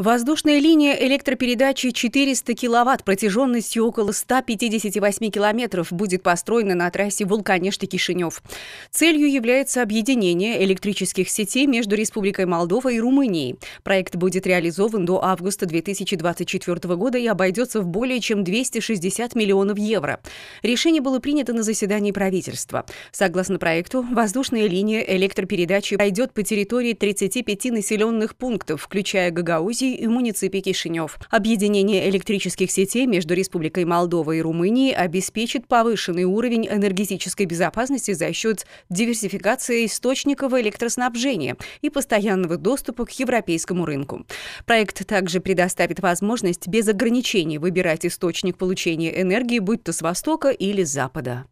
Воздушная линия электропередачи 400 киловатт протяженностью около 158 километров будет построена на трассе вулканешты кишинев Целью является объединение электрических сетей между Республикой Молдова и Румынией. Проект будет реализован до августа 2024 года и обойдется в более чем 260 миллионов евро. Решение было принято на заседании правительства. Согласно проекту, воздушная линия электропередачи пройдет по территории 35 населенных пунктов, включая Гагаузию Киевской и муниципе Кишинев. Объединение электрических сетей между Республикой Молдова и Румынией обеспечит повышенный уровень энергетической безопасности за счет диверсификации источников электроснабжения и постоянного доступа к европейскому рынку. Проект также предоставит возможность без ограничений выбирать источник получения энергии, будь то с востока или с запада.